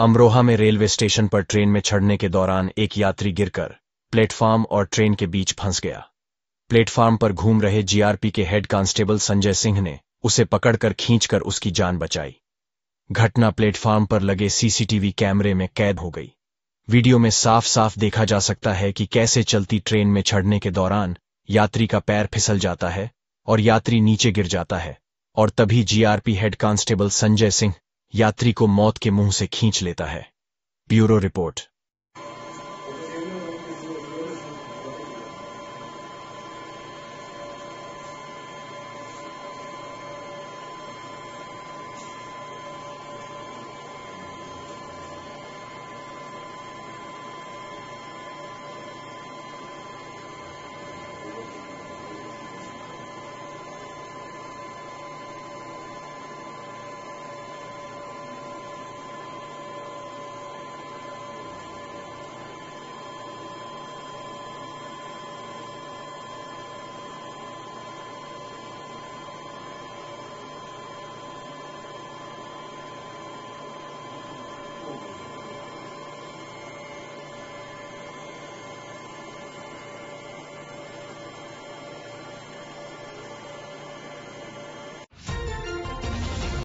अमरोहा में railway station पर train में चढ़ने के दौरान एक यात्री गिरकर प्लेटफार्म और ट्रेन के बीच फंस गया प्लेटफार्म पर घूम रहे जीआरपी के हेड कांस्टेबल संजय सिंह ने उसे पकड़कर खींचकर उसकी जान बचाई घटना प्लेटफार्म पर लगे सीसीटीवी कैमरे में कैद हो गई वीडियो में साफ साफ देखा जा सकता है कि कैसे चलती ट्रेन में चढ़ने के दौरान यात्री का पैर फिसल जाता है और यात्री नीचे गिर जाता है और तभी GRP head constable Sanjay Singh यात्री को मौत के मुंह से खींच लेता है ब्यूरो रिपोर्ट